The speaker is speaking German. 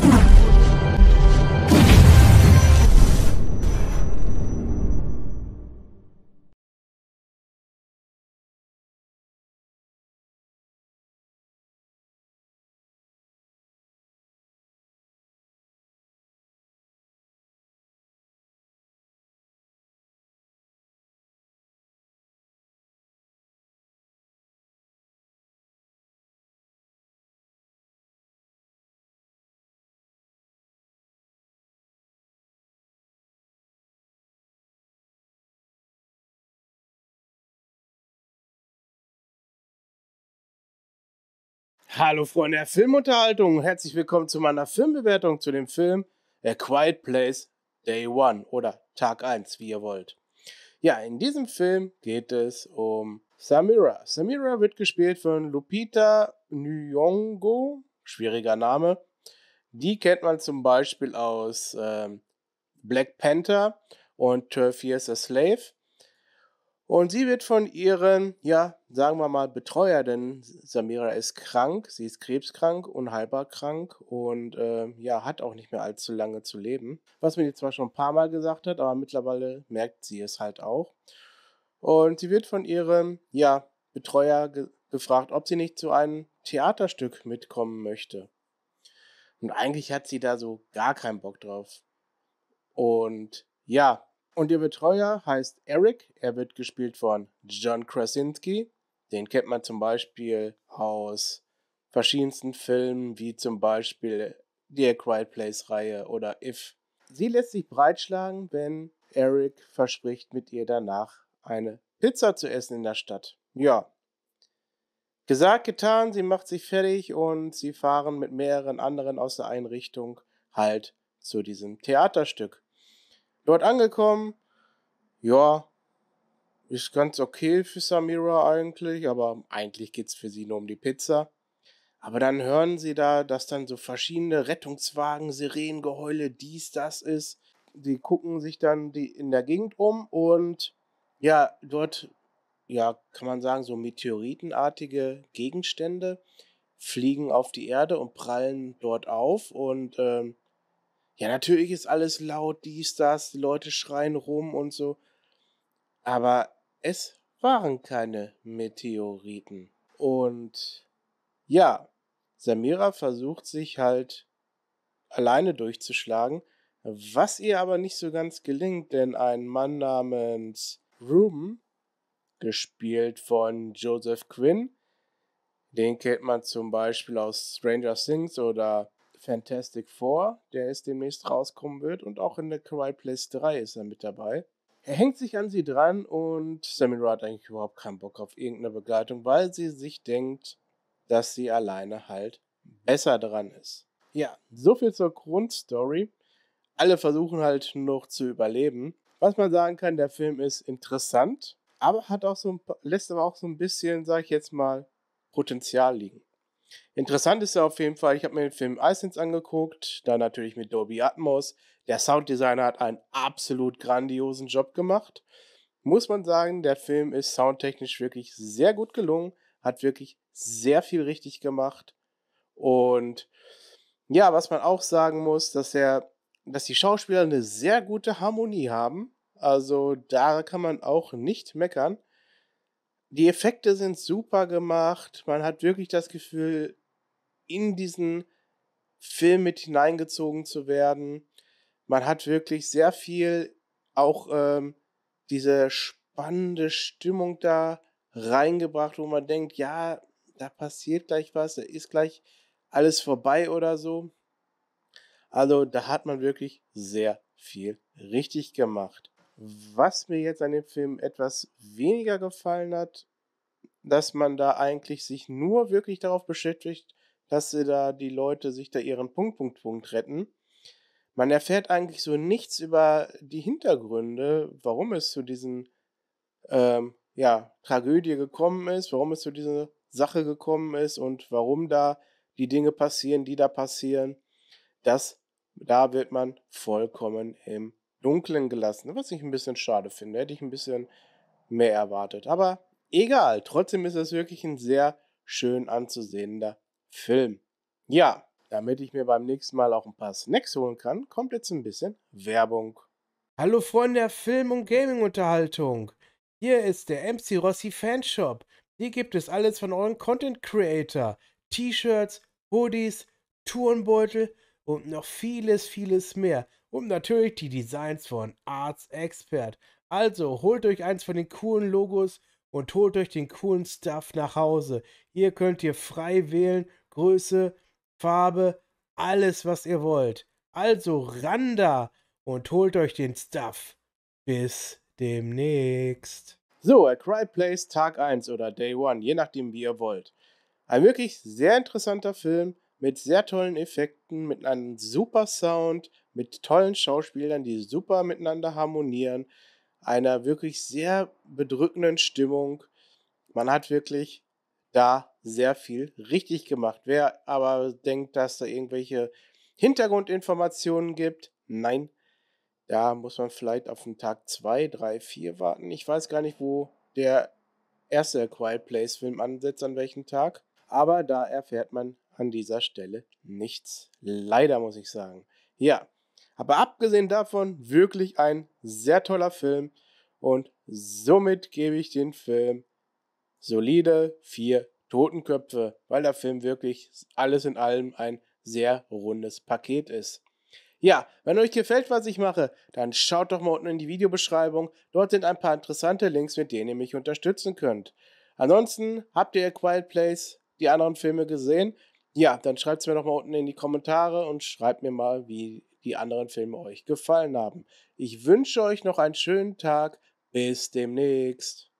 Come on. Hallo Freunde der Filmunterhaltung, herzlich willkommen zu meiner Filmbewertung zu dem Film A Quiet Place Day One oder Tag 1, wie ihr wollt. Ja, in diesem Film geht es um Samira. Samira wird gespielt von Lupita Nyong'o, schwieriger Name. Die kennt man zum Beispiel aus ähm, Black Panther und Turf Years a Slave. Und sie wird von ihrem, ja, sagen wir mal, Betreuer, denn Samira ist krank, sie ist krebskrank, unheilbar krank und äh, ja, hat auch nicht mehr allzu lange zu leben. Was mir jetzt zwar schon ein paar Mal gesagt hat, aber mittlerweile merkt sie es halt auch. Und sie wird von ihrem, ja, Betreuer ge gefragt, ob sie nicht zu einem Theaterstück mitkommen möchte. Und eigentlich hat sie da so gar keinen Bock drauf. Und ja, und ihr Betreuer heißt Eric. Er wird gespielt von John Krasinski. Den kennt man zum Beispiel aus verschiedensten Filmen, wie zum Beispiel die A Quiet Place-Reihe oder If. Sie lässt sich breitschlagen, wenn Eric verspricht, mit ihr danach eine Pizza zu essen in der Stadt. Ja. Gesagt, getan, sie macht sich fertig und sie fahren mit mehreren anderen aus der Einrichtung halt zu diesem Theaterstück. Dort angekommen, ja, ist ganz okay für Samira eigentlich, aber eigentlich geht es für sie nur um die Pizza. Aber dann hören sie da, dass dann so verschiedene Rettungswagen, Sirenengeheule, dies, das ist. Sie gucken sich dann die in der Gegend um und ja, dort, ja, kann man sagen, so meteoritenartige Gegenstände fliegen auf die Erde und prallen dort auf und ähm, ja, natürlich ist alles laut, dies, das, die Leute schreien rum und so. Aber es waren keine Meteoriten. Und ja, Samira versucht sich halt alleine durchzuschlagen, was ihr aber nicht so ganz gelingt, denn ein Mann namens Ruben, gespielt von Joseph Quinn, den kennt man zum Beispiel aus Stranger Things oder Fantastic Four, der es demnächst rauskommen wird, und auch in der Cry Place 3 ist er mit dabei. Er hängt sich an sie dran und Samira hat eigentlich überhaupt keinen Bock auf irgendeine Begleitung, weil sie sich denkt, dass sie alleine halt besser dran ist. Ja, soviel zur Grundstory. Alle versuchen halt noch zu überleben. Was man sagen kann, der Film ist interessant, aber hat auch so ein, lässt aber auch so ein bisschen, sag ich jetzt mal, Potenzial liegen. Interessant ist ja auf jeden Fall, ich habe mir den Film Icelands angeguckt, da natürlich mit Dolby Atmos. Der Sounddesigner hat einen absolut grandiosen Job gemacht. Muss man sagen, der Film ist soundtechnisch wirklich sehr gut gelungen, hat wirklich sehr viel richtig gemacht. Und ja, was man auch sagen muss, dass er, dass die Schauspieler eine sehr gute Harmonie haben. Also da kann man auch nicht meckern. Die Effekte sind super gemacht. Man hat wirklich das Gefühl, in diesen Film mit hineingezogen zu werden. Man hat wirklich sehr viel auch ähm, diese spannende Stimmung da reingebracht, wo man denkt, ja, da passiert gleich was, da ist gleich alles vorbei oder so. Also da hat man wirklich sehr viel richtig gemacht. Was mir jetzt an dem Film etwas weniger gefallen hat, dass man da eigentlich sich nur wirklich darauf beschäftigt, dass sie da die Leute sich da ihren Punkt, Punkt, Punkt retten. Man erfährt eigentlich so nichts über die Hintergründe, warum es zu diesen ähm, ja, Tragödie gekommen ist, warum es zu dieser Sache gekommen ist und warum da die Dinge passieren, die da passieren. Das, da wird man vollkommen im Dunklen gelassen, was ich ein bisschen schade finde. Hätte ich ein bisschen mehr erwartet. Aber egal, trotzdem ist es wirklich ein sehr schön anzusehender Film. Ja, damit ich mir beim nächsten Mal auch ein paar Snacks holen kann, kommt jetzt ein bisschen Werbung. Hallo Freunde der Film- und Gaming-Unterhaltung. Hier ist der MC Rossi Fanshop. Hier gibt es alles von euren Content Creator. T-Shirts, Hoodies, Tourenbeutel und noch vieles, vieles mehr und natürlich die Designs von Arts Expert. Also holt euch eins von den coolen Logos und holt euch den coolen Stuff nach Hause. Hier könnt ihr frei wählen, Größe, Farbe, alles was ihr wollt. Also ran da und holt euch den Stuff. Bis demnächst. So, A Cry Place Tag 1 oder Day 1, je nachdem wie ihr wollt. Ein wirklich sehr interessanter Film mit sehr tollen Effekten, mit einem super Sound, mit tollen Schauspielern, die super miteinander harmonieren, einer wirklich sehr bedrückenden Stimmung. Man hat wirklich da sehr viel richtig gemacht. Wer aber denkt, dass da irgendwelche Hintergrundinformationen gibt, nein, da muss man vielleicht auf den Tag 2, 3, 4 warten. Ich weiß gar nicht, wo der erste Quiet Place Film ansetzt, an welchem Tag. Aber da erfährt man an dieser Stelle nichts. Leider muss ich sagen. Ja, aber abgesehen davon, wirklich ein sehr toller Film. Und somit gebe ich den Film solide vier Totenköpfe, weil der Film wirklich alles in allem ein sehr rundes Paket ist. Ja, wenn euch gefällt, was ich mache, dann schaut doch mal unten in die Videobeschreibung. Dort sind ein paar interessante Links, mit denen ihr mich unterstützen könnt. Ansonsten habt ihr Quiet Place, die anderen Filme gesehen. Ja, dann schreibt es mir doch mal unten in die Kommentare und schreibt mir mal, wie die anderen Filme euch gefallen haben. Ich wünsche euch noch einen schönen Tag. Bis demnächst.